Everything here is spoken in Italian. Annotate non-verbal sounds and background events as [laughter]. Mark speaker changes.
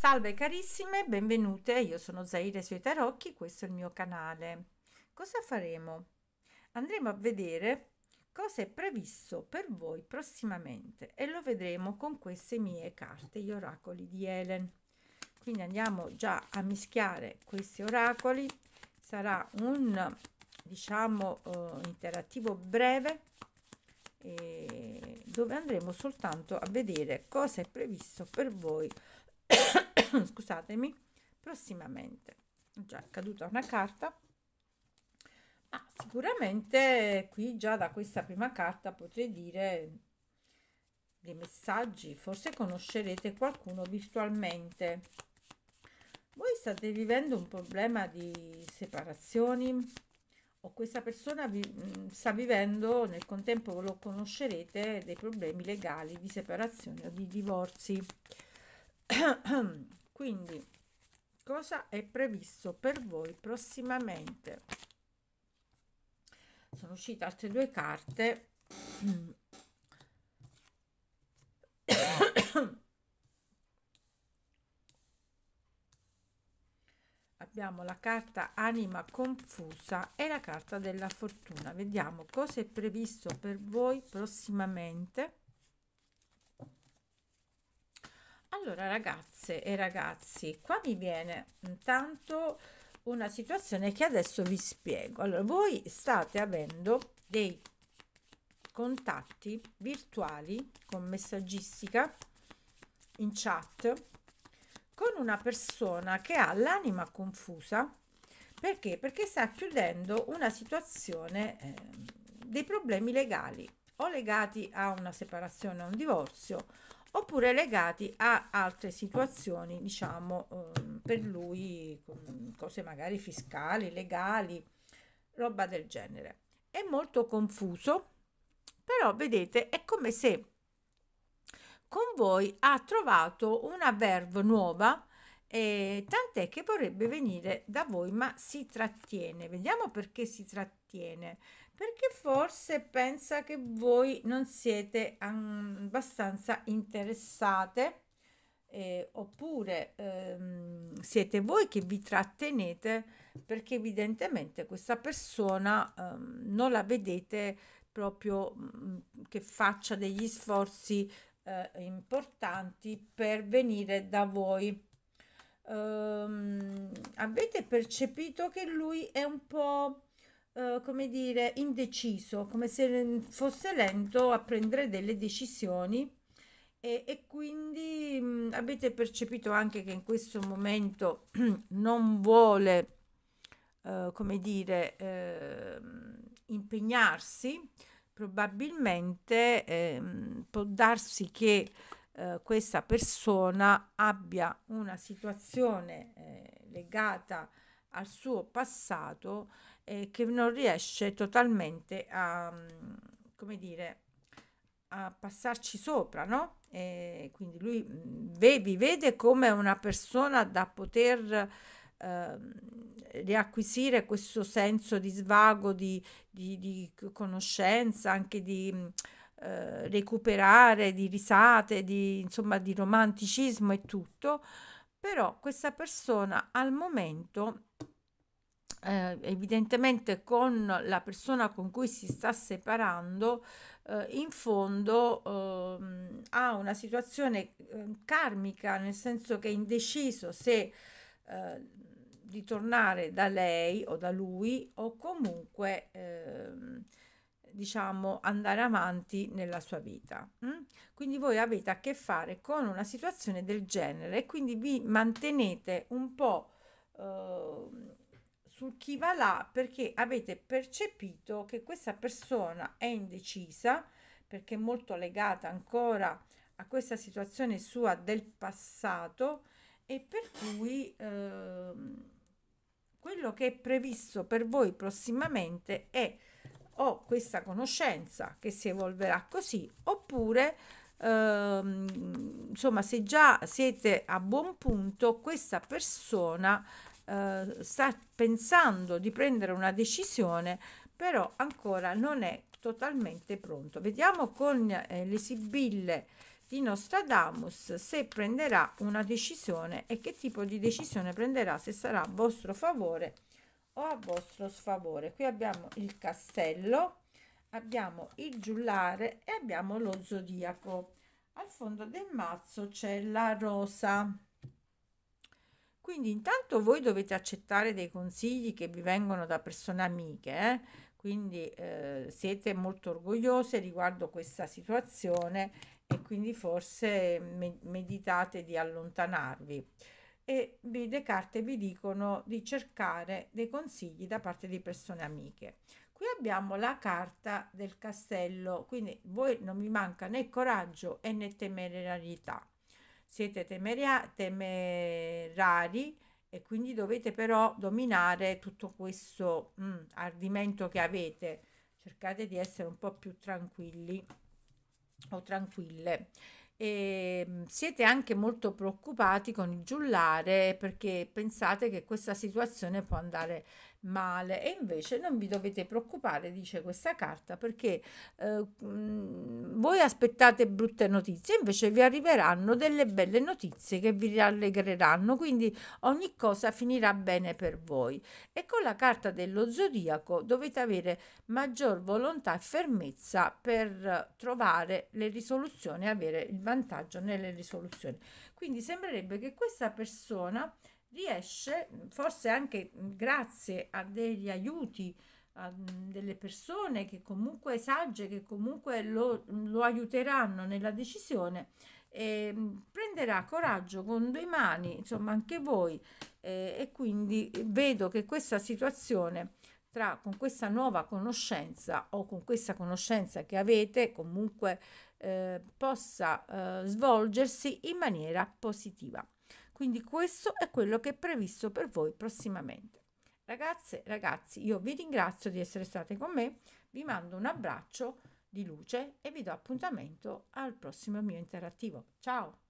Speaker 1: Salve carissime, benvenute, io sono Zaire sui tarocchi, questo è il mio canale. Cosa faremo? Andremo a vedere cosa è previsto per voi prossimamente e lo vedremo con queste mie carte, gli oracoli di Helen. Quindi andiamo già a mischiare questi oracoli, sarà un diciamo eh, interattivo breve eh, dove andremo soltanto a vedere cosa è previsto per voi [laughs] scusatemi, prossimamente. Già cioè, è caduta una carta. Ma sicuramente qui già da questa prima carta potrei dire dei messaggi, forse conoscerete qualcuno virtualmente. Voi state vivendo un problema di separazioni o questa persona vi, mm, sta vivendo, nel contempo lo conoscerete, dei problemi legali di separazione o di divorzi [coughs] Quindi, cosa è previsto per voi prossimamente? Sono uscite altre due carte. [coughs] abbiamo la carta anima confusa e la carta della fortuna vediamo cosa è previsto per voi prossimamente Allora ragazze e ragazzi, qua mi viene intanto una situazione che adesso vi spiego. Allora, voi state avendo dei contatti virtuali con messaggistica in chat con una persona che ha l'anima confusa perché? Perché sta chiudendo una situazione eh, dei problemi legali o legati a una separazione, o un divorzio oppure legati a altre situazioni, diciamo, um, per lui um, cose magari fiscali, legali, roba del genere. È molto confuso, però vedete, è come se con voi ha trovato una verve nuova, eh, tant'è che vorrebbe venire da voi, ma si trattiene. Vediamo perché si trattiene perché forse pensa che voi non siete mm, abbastanza interessate eh, oppure ehm, siete voi che vi trattenete perché evidentemente questa persona ehm, non la vedete proprio mh, mm, che faccia degli sforzi eh, importanti per venire da voi. Ehm, avete percepito che lui è un po' Eh, come dire, indeciso, come se fosse lento a prendere delle decisioni e, e quindi mh, avete percepito anche che in questo momento [clears throat] non vuole, eh, come dire, eh, impegnarsi, probabilmente eh, può darsi che eh, questa persona abbia una situazione eh, legata al suo passato eh, che non riesce totalmente a, come dire, a passarci sopra, no? E quindi lui vi vede come una persona da poter eh, riacquisire questo senso di svago, di, di, di conoscenza, anche di eh, recuperare, di risate, di, insomma di romanticismo e tutto, però questa persona al momento eh, evidentemente con la persona con cui si sta separando eh, in fondo eh, ha una situazione ehm, karmica nel senso che è indeciso se eh, di tornare da lei o da lui o comunque ehm, diciamo andare avanti nella sua vita mm? quindi voi avete a che fare con una situazione del genere e quindi vi mantenete un po' sul chi va là perché avete percepito che questa persona è indecisa perché è molto legata ancora a questa situazione sua del passato e per cui eh, quello che è previsto per voi prossimamente è o questa conoscenza che si evolverà così oppure ehm, insomma se già siete a buon punto questa persona eh, sta pensando di prendere una decisione, però ancora non è totalmente pronto. Vediamo con eh, le sibille di Nostradamus se prenderà una decisione e che tipo di decisione prenderà, se sarà a vostro favore o a vostro sfavore. Qui abbiamo il castello, abbiamo il giullare e abbiamo lo zodiaco. Al fondo del mazzo c'è la rosa. Quindi intanto voi dovete accettare dei consigli che vi vengono da persone amiche, eh? quindi eh, siete molto orgogliose riguardo questa situazione e quindi forse me- meditate di allontanarvi. E le carte vi dicono di cercare dei consigli da parte di persone amiche. Qui abbiamo la carta del castello, quindi voi non vi manca né coraggio né temerarietà siete temeria- temerari e quindi dovete però dominare tutto questo mm, ardimento che avete. Cercate di essere un po' più tranquilli o tranquille. E ehm, siete anche molto preoccupati con il giullare perché pensate che questa situazione può andare male e invece non vi dovete preoccupare, dice questa carta, perché eh, mm, voi aspettate brutte notizie, invece vi arriveranno delle belle notizie che vi rallegreranno, quindi ogni cosa finirà bene per voi. E con la carta dello zodiaco dovete avere maggior volontà e fermezza per trovare le risoluzioni, avere il vantaggio nelle risoluzioni. Quindi sembrerebbe che questa persona riesce, forse anche grazie a degli aiuti a delle persone che comunque sagge, che comunque lo, lo aiuteranno nella decisione, e ehm, prenderà coraggio con due mani, insomma anche voi, eh, e quindi vedo che questa situazione tra con questa nuova conoscenza o con questa conoscenza che avete comunque eh, possa eh, svolgersi in maniera positiva. Quindi questo è quello che è previsto per voi prossimamente. Ragazze, ragazzi, io vi ringrazio di essere state con me, vi mando un abbraccio di luce e vi do appuntamento al prossimo mio interattivo. Ciao!